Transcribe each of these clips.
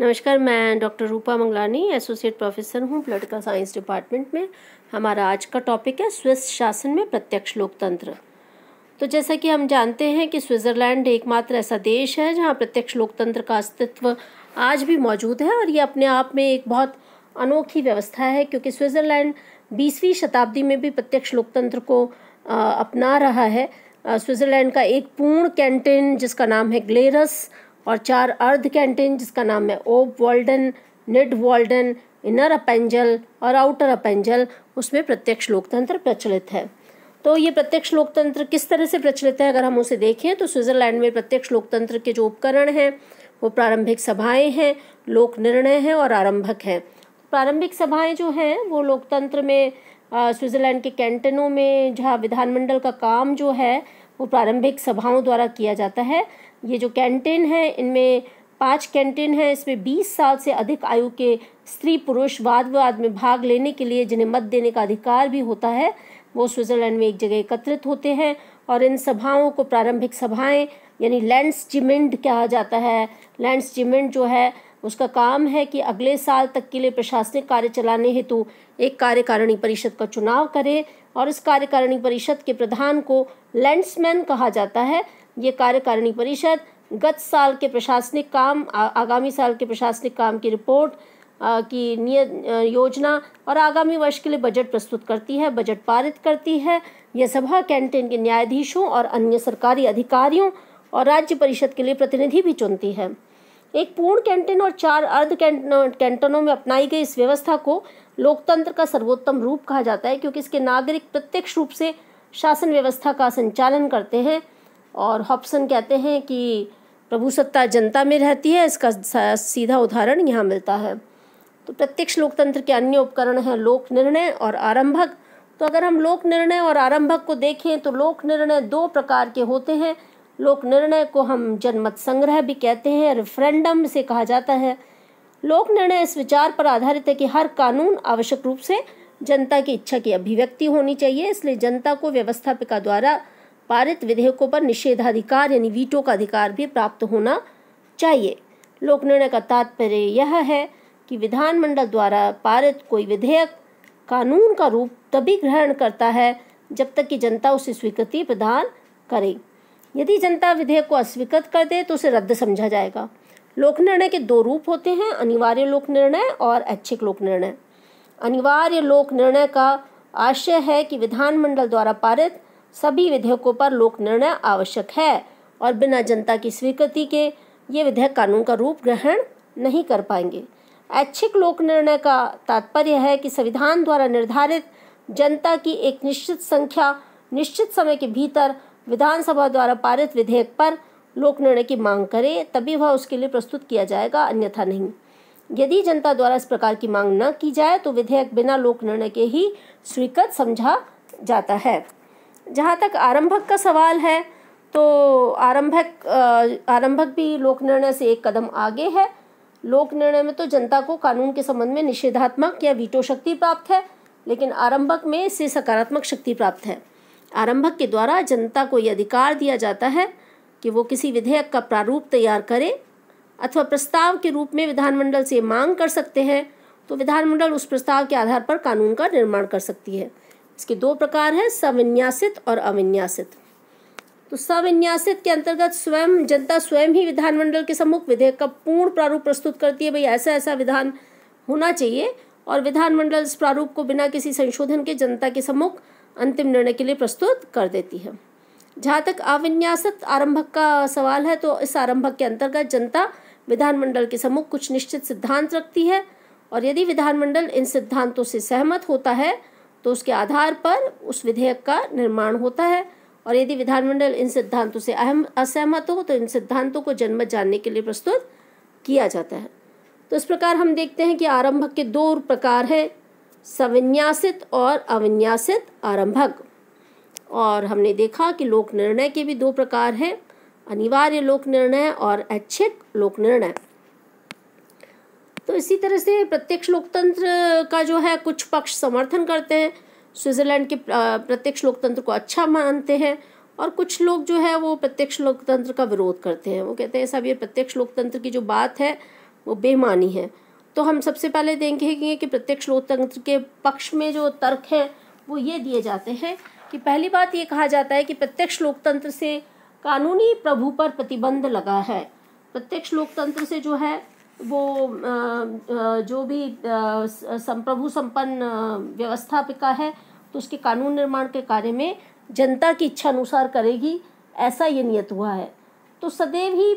नमस्कार मैं doctor Rupa Mangalani associate professor हूँ पोलिटिकल साइंस डिपार्टमेंट में हमारा आज का टॉपिक है स्विस शासन में प्रत्यक्ष लोकतंत्र तो जैसा कि हम जानते हैं कि स्विट्ज़रलैंड एकमात्र ऐसा देश है जहाँ प्रत्यक्ष लोकतंत्र का अस्तित्व आज भी मौजूद है और ये अपने आप में एक बहुत अनोखी व्यवस्था है क्योंकि स्विट्ज़रलैंड बीसवीं शताब्दी में भी प्रत्यक्ष लोकतंत्र को अपना रहा है स्विट्ज़रलैंड का एक पूर्ण कैंटीन जिसका नाम है ग्लेरस और चार अर्ध कैंटीन जिसका नाम है ओप वॉल्डन निड वॉल्डन इनर अपेंजल और आउटर अपेंजल उसमें प्रत्यक्ष लोकतंत्र प्रचलित है तो ये प्रत्यक्ष लोकतंत्र किस तरह से प्रचलित है अगर हम उसे देखें तो स्विट्ज़रलैंड में प्रत्यक्ष लोकतंत्र के जो उपकरण हैं वो प्रारंभिक सभाएं हैं लोक निर्णय हैं और आरंभक हैं प्रारंभिक सभाएं जो हैं वो लोकतंत्र में स्विट्ज़रलैंड के कैंटनों में जहाँ विधानमंडल का काम जो है वो प्रारंभिक सभाओं द्वारा किया जाता है ये जो कैंटीन है इनमें पांच कैंटीन है इसमें 20 साल से अधिक आयु के स्त्री पुरुष वाद विवाद में भाग लेने के लिए जिन्हें मत देने का अधिकार भी होता है वो स्विट्ज़रलैंड में एक जगह एकत्रित होते हैं और इन सभाओं को प्रारंभिक सभाएं यानी लैंड्स जिमेंड कहा जाता है लैंड्स जिमेंट जो है उसका काम है कि अगले साल तक के लिए प्रशासनिक कार्य चलाने हेतु एक कार्यकारिणी परिषद का चुनाव करे और इस कार्यकारिणी परिषद के प्रधान को लैंड्समैन कहा जाता है ये कार्यकारिणी परिषद गत साल के प्रशासनिक काम आ, आगामी साल के प्रशासनिक काम की रिपोर्ट आ, की नियत योजना और आगामी वर्ष के लिए बजट प्रस्तुत करती है बजट पारित करती है यह सभा कैंटीन के न्यायाधीशों और अन्य सरकारी अधिकारियों और राज्य परिषद के लिए प्रतिनिधि भी चुनती है एक पूर्ण कैंटीन और चार अर्ध कैंटनों में अपनाई गई इस व्यवस्था को लोकतंत्र का सर्वोत्तम रूप कहा जाता है क्योंकि इसके नागरिक प्रत्यक्ष रूप से शासन व्यवस्था का संचालन करते हैं और हॉपसन कहते हैं कि प्रभु सत्ता जनता में रहती है इसका सीधा उदाहरण यहाँ मिलता है तो प्रत्यक्ष लोकतंत्र के अन्य उपकरण हैं लोक निर्णय और आरंभक तो अगर हम लोक निर्णय और आरंभक को देखें तो लोक निर्णय दो प्रकार के होते हैं लोक निर्णय को हम जनमत संग्रह भी कहते हैं रेफरेंडम इसे कहा जाता है लोक निर्णय इस विचार पर आधारित है कि हर कानून आवश्यक रूप से जनता की इच्छा की अभिव्यक्ति होनी चाहिए इसलिए जनता को व्यवस्थापिका द्वारा पारित विधेयकों पर निषेधाधिकार यानी वीटो का अधिकार भी प्राप्त होना चाहिए लोक निर्णय का तात्पर्य यह है कि विधानमंडल द्वारा पारित कोई विधेयक कानून का रूप तभी ग्रहण करता है जब तक कि जनता उसे स्वीकृति प्रदान करे यदि जनता विधेयक को अस्वीकृत कर दे तो उसे रद्द समझा जाएगा लोक निर्णय के दो रूप होते हैं अनिवार्य लोक निर्णय और ऐच्छिक लोक निर्णय अनिवार्य लोक निर्णय का आशय है कि विधानमंडल द्वारा पारित सभी विधेयकों पर लोक निर्णय आवश्यक है और बिना जनता की स्वीकृति के ये विधेयक कानून का रूप ग्रहण नहीं कर पाएंगे ऐच्छिक लोक निर्णय का तात्पर्य है कि संविधान द्वारा निर्धारित जनता की एक निश्चित संख्या निश्चित समय के भीतर विधानसभा द्वारा पारित विधेयक पर लोक निर्णय की मांग करे तभी वह उसके लिए प्रस्तुत किया जाएगा अन्यथा नहीं यदि जनता द्वारा इस प्रकार की मांग न की जाए तो विधेयक बिना लोक निर्णय के ही स्वीकृत समझा जाता है जहाँ तक आरंभक का सवाल है तो आरंभक आरंभक भी लोक निर्णय से एक कदम आगे है लोक निर्णय में तो जनता को कानून के संबंध में निषेधात्मक या वीटो शक्ति प्राप्त है लेकिन आरंभक में इससे सकारात्मक शक्ति प्राप्त है आरंभक के द्वारा जनता को यह अधिकार दिया जाता है कि वो किसी विधेयक का प्रारूप तैयार करे अथवा प्रस्ताव के रूप में विधानमंडल से मांग कर सकते हैं तो विधानमंडल उस प्रस्ताव के आधार पर कानून का निर्माण कर सकती है इसके दो प्रकार हैं सविन्यासित और अविन्यासित तो सविन्यासित के अंतर्गत स्वयं जनता स्वयं ही विधानमंडल के सम्मुख विधेयक का पूर्ण प्रारूप प्रस्तुत करती है भाई ऐसा ऐसा विधान होना चाहिए और विधानमंडल इस प्रारूप को बिना किसी संशोधन के जनता के सम्मुख अंतिम निर्णय के लिए प्रस्तुत कर देती है जहाँ तक अविन्यासित आरंभक का सवाल है तो इस आरंभक के अंतर्गत जनता विधानमंडल के सम्मुख कुछ निश्चित सिद्धांत रखती है और यदि विधानमंडल इन सिद्धांतों से सहमत होता है तो उसके आधार पर उस विधेयक का निर्माण होता है और यदि विधानमंडल इन सिद्धांतों से अहम असहमत हो तो इन सिद्धांतों को जनमत जानने के लिए प्रस्तुत किया जाता है तो इस प्रकार हम देखते हैं कि आरंभक के दो प्रकार है सविन्यासित और अविन्यासित आरंभक और हमने देखा कि लोक निर्णय के भी दो प्रकार हैं अनिवार्य लोक निर्णय और ऐच्छिक लोक निर्णय तो इसी तरह से प्रत्यक्ष लोकतंत्र का जो है कुछ पक्ष समर्थन करते हैं स्विट्ज़रलैंड के प्रत्यक्ष लोकतंत्र को अच्छा मानते हैं और कुछ लोग जो है वो प्रत्यक्ष लोकतंत्र का विरोध करते हैं वो कहते हैं सब ये प्रत्यक्ष लोकतंत्र की जो बात है वो बेमानी है तो हम सबसे पहले देखेंगे कि प्रत्यक्ष लोकतंत्र के पक्ष में जो तर्क हैं वो ये दिए जाते हैं कि पहली बात ये कहा जाता है कि प्रत्यक्ष लोकतंत्र से कानूनी प्रभु पर प्रतिबंध लगा है प्रत्यक्ष लोकतंत्र से जो है वो जो भी संप्रभु संपन्न व्यवस्थापिका है तो उसके कानून निर्माण के कार्य में जनता की इच्छा अनुसार करेगी ऐसा ये नियत हुआ है तो सदैव ही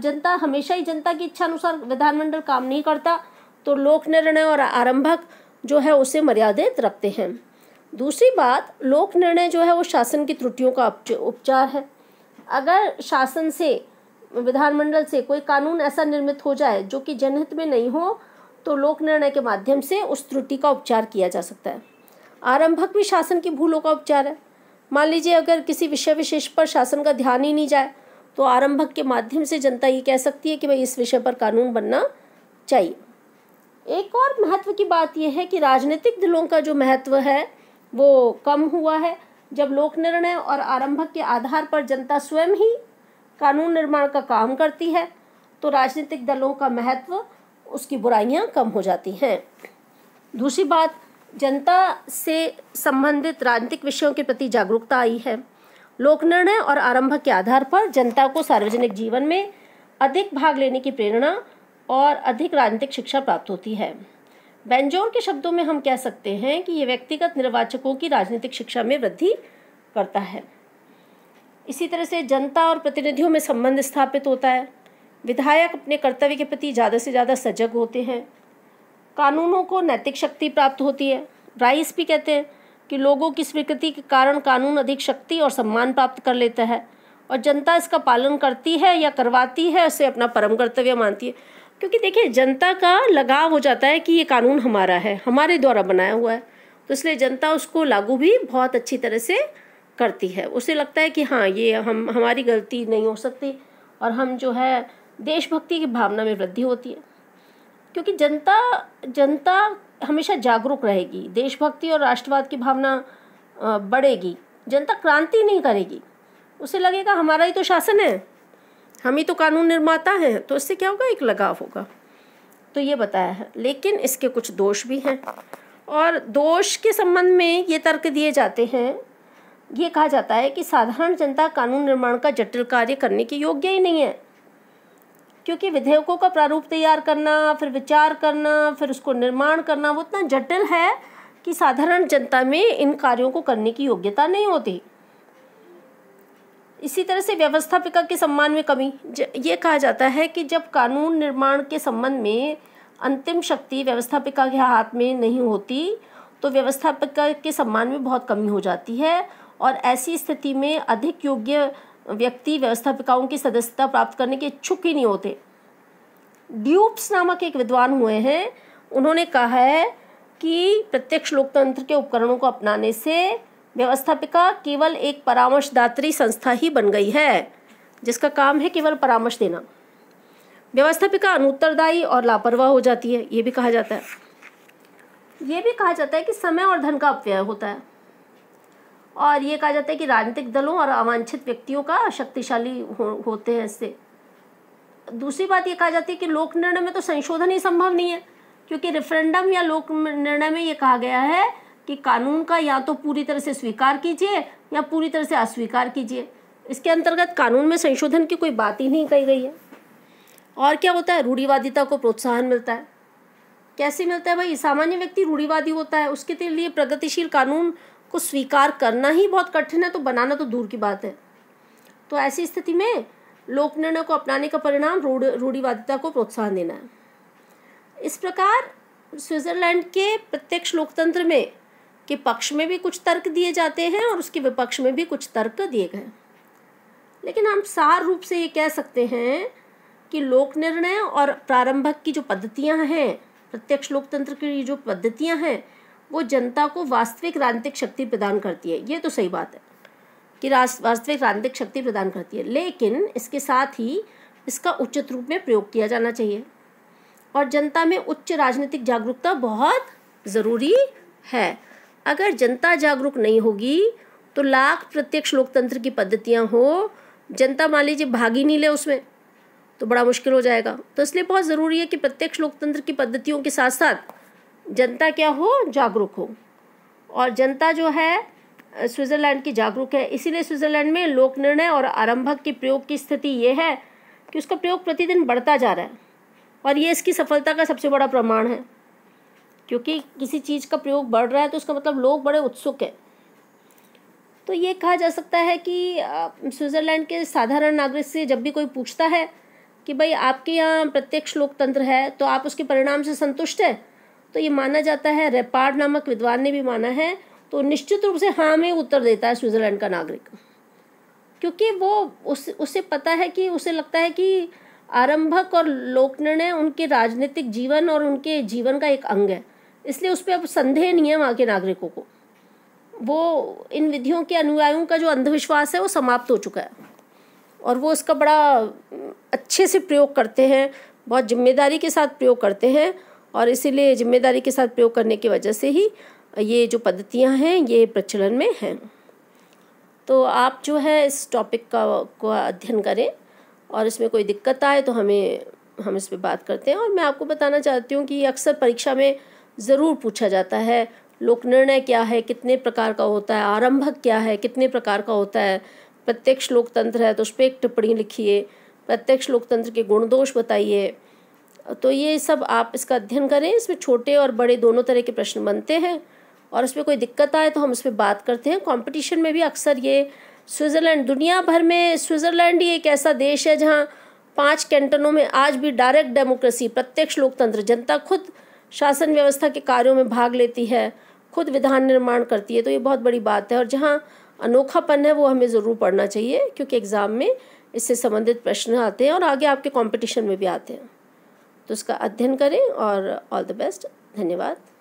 जनता हमेशा ही जनता की इच्छा अनुसार विधानमंडल काम नहीं करता तो लोक निर्णय और आरंभक जो है उसे मर्यादित रखते हैं दूसरी बात लोक निर्णय जो है वो शासन की त्रुटियों का उपचार है अगर शासन से विधानमंडल से कोई कानून ऐसा निर्मित हो जाए जो कि जनहित में नहीं हो तो लोक निर्णय के माध्यम से उस त्रुटि का उपचार किया जा सकता है आरंभक भी शासन की भूलों का उपचार है मान लीजिए अगर किसी विषय विशेष पर शासन का ध्यान ही नहीं जाए तो आरंभक के माध्यम से जनता ये कह सकती है कि भाई इस विषय पर कानून बनना चाहिए एक और महत्व की बात यह है कि राजनीतिक दलों का जो महत्व है वो कम हुआ है जब लोक निर्णय और आरंभक के आधार पर जनता स्वयं ही कानून निर्माण का काम करती है तो राजनीतिक दलों का महत्व उसकी बुराइयां कम हो जाती हैं दूसरी बात जनता से संबंधित राजनीतिक विषयों के प्रति जागरूकता आई है लोक निर्णय और आरंभ के आधार पर जनता को सार्वजनिक जीवन में अधिक भाग लेने की प्रेरणा और अधिक राजनीतिक शिक्षा प्राप्त होती है बेंजोर के शब्दों में हम कह सकते हैं कि ये व्यक्तिगत निर्वाचकों की राजनीतिक शिक्षा में वृद्धि करता है इसी तरह से जनता और प्रतिनिधियों में संबंध स्थापित होता है विधायक अपने कर्तव्य के प्रति ज़्यादा से ज़्यादा सजग होते हैं कानूनों को नैतिक शक्ति प्राप्त होती है राइस भी कहते हैं कि लोगों की स्वीकृति के कारण कानून अधिक शक्ति और सम्मान प्राप्त कर लेता है और जनता इसका पालन करती है या करवाती है उसे अपना परम कर्तव्य मानती है क्योंकि देखिए जनता का लगाव हो जाता है कि ये कानून हमारा है हमारे द्वारा बनाया हुआ है तो इसलिए जनता उसको लागू भी बहुत अच्छी तरह से करती है उसे लगता है कि हाँ ये हम हमारी गलती नहीं हो सकती और हम जो है देशभक्ति की भावना में वृद्धि होती है क्योंकि जनता जनता हमेशा जागरूक रहेगी देशभक्ति और राष्ट्रवाद की भावना बढ़ेगी जनता क्रांति नहीं करेगी उसे लगेगा हमारा ही तो शासन है हम ही तो कानून निर्माता हैं तो इससे क्या होगा एक लगाव होगा तो ये बताया है लेकिन इसके कुछ दोष भी हैं और दोष के संबंध में ये तर्क दिए जाते हैं ये कहा जाता है कि साधारण जनता कानून निर्माण का जटिल कार्य करने के योग्य ही नहीं है क्योंकि विधेयकों का प्रारूप तैयार करना फिर विचार करना फिर उसको निर्माण करना वो इतना जटिल है कि साधारण जनता में इन कार्यों को करने की योग्यता नहीं होती इसी तरह से व्यवस्थापिका के सम्मान में कमी ये कहा जाता है कि जब कानून निर्माण के संबंध में अंतिम शक्ति व्यवस्थापिका के हाथ में नहीं होती तो व्यवस्थापिका के सम्मान में बहुत कमी हो जाती है और ऐसी स्थिति में अधिक योग्य व्यक्ति व्यवस्थापिकाओं की सदस्यता प्राप्त करने के इच्छुक ही नहीं होते ड्यूब्स नामक एक विद्वान हुए हैं उन्होंने कहा है कि प्रत्यक्ष लोकतंत्र के उपकरणों को अपनाने से व्यवस्थापिका केवल एक परामर्शदात्री संस्था ही बन गई है जिसका काम है केवल परामर्श देना व्यवस्थापिका अनुत्तरदायी और लापरवाह हो जाती है ये भी कहा जाता है ये भी कहा जाता है कि समय और धन का अपव्यय होता है और ये कहा जाता है कि राजनीतिक दलों और अवांछित व्यक्तियों का शक्तिशाली हो, होते हैं इससे दूसरी बात ये कहा जाती है कि लोक निर्णय में तो संशोधन ही संभव नहीं है क्योंकि रेफरेंडम या लोक निर्णय में ये कहा गया है कि कानून का या तो पूरी तरह से स्वीकार कीजिए या पूरी तरह से अस्वीकार कीजिए इसके अंतर्गत कानून में संशोधन की कोई बात ही नहीं कही गई है और क्या होता है रूढ़ीवादिता को प्रोत्साहन मिलता है कैसे मिलता है भाई सामान्य व्यक्ति रूढ़ीवादी होता है उसके लिए प्रगतिशील कानून को स्वीकार करना ही बहुत कठिन है तो बनाना तो दूर की बात है तो ऐसी स्थिति में लोक निर्णय को अपनाने का परिणाम रूढ़ रूढ़ीवादिता को प्रोत्साहन देना है इस प्रकार स्विट्जरलैंड के प्रत्यक्ष लोकतंत्र में के पक्ष में भी कुछ तर्क दिए जाते हैं और उसके विपक्ष में भी कुछ तर्क दिए गए लेकिन हम सार रूप से ये कह सकते हैं कि लोक निर्णय और प्रारंभक की जो पद्धतियाँ हैं प्रत्यक्ष लोकतंत्र की जो पद्धतियाँ हैं वो जनता को वास्तविक राजनीतिक शक्ति प्रदान करती है ये तो सही बात है कि वास्तविक राजनीतिक शक्ति प्रदान करती है लेकिन इसके साथ ही इसका उचित रूप में प्रयोग किया जाना चाहिए और जनता में उच्च राजनीतिक जागरूकता बहुत ज़रूरी है अगर जनता जागरूक नहीं होगी तो लाख प्रत्यक्ष लोकतंत्र की पद्धतियाँ हो जनता मान लीजिए भागी नहीं ले उसमें तो बड़ा मुश्किल हो जाएगा तो इसलिए बहुत ज़रूरी है कि प्रत्यक्ष लोकतंत्र की पद्धतियों के साथ साथ जनता क्या हो जागरूक हो और जनता जो है स्विट्ज़रलैंड की जागरूक है इसीलिए स्विट्ज़रलैंड में लोक निर्णय और आरंभक के प्रयोग की स्थिति ये है कि उसका प्रयोग प्रतिदिन बढ़ता जा रहा है और ये इसकी सफलता का सबसे बड़ा प्रमाण है क्योंकि किसी चीज़ का प्रयोग बढ़ रहा है तो उसका मतलब लोग बड़े उत्सुक हैं तो ये कहा जा सकता है कि स्विट्ज़रलैंड के साधारण नागरिक से जब भी कोई पूछता है कि भाई आपके यहाँ प्रत्यक्ष लोकतंत्र है तो आप उसके परिणाम से संतुष्ट हैं तो ये माना जाता है रेपार्ड नामक विद्वान ने भी माना है तो निश्चित रूप से हाँ में उत्तर देता है स्विट्ज़रलैंड का नागरिक क्योंकि वो उस उसे पता है कि उसे लगता है कि आरंभक और लोक निर्णय उनके राजनीतिक जीवन और उनके जीवन का एक अंग है इसलिए उस पर अब संदेह नहीं है वहाँ के नागरिकों को वो इन विधियों के अनुयायियों का जो अंधविश्वास है वो समाप्त हो चुका है और वो इसका बड़ा अच्छे से प्रयोग करते हैं बहुत जिम्मेदारी के साथ प्रयोग करते हैं और इसीलिए जिम्मेदारी के साथ प्रयोग करने की वजह से ही ये जो पद्धतियाँ हैं ये प्रचलन में हैं तो आप जो है इस टॉपिक का को अध्ययन करें और इसमें कोई दिक्कत आए तो हमें हम इस पर बात करते हैं और मैं आपको बताना चाहती हूँ कि अक्सर परीक्षा में ज़रूर पूछा जाता है लोक निर्णय क्या है कितने प्रकार का होता है आरंभक क्या है कितने प्रकार का होता है प्रत्यक्ष लोकतंत्र है तो उस पर एक टिप्पणी लिखिए प्रत्यक्ष लोकतंत्र के गुण दोष बताइए तो ये सब आप इसका अध्ययन करें इसमें छोटे और बड़े दोनों तरह के प्रश्न बनते हैं और उसमें कोई दिक्कत आए तो हम उस पर बात करते हैं कंपटीशन में भी अक्सर ये स्विट्ज़रलैंड दुनिया भर में स्विट्ज़रलैंड ही एक ऐसा देश है जहाँ पाँच कैंटनों में आज भी डायरेक्ट डेमोक्रेसी प्रत्यक्ष लोकतंत्र जनता खुद शासन व्यवस्था के कार्यों में भाग लेती है खुद विधान निर्माण करती है तो ये बहुत बड़ी बात है और जहाँ अनोखापन है वो हमें ज़रूर पढ़ना चाहिए क्योंकि एग्ज़ाम में इससे संबंधित प्रश्न आते हैं और आगे आपके कंपटीशन में भी आते हैं तो उसका अध्ययन करें और ऑल द बेस्ट धन्यवाद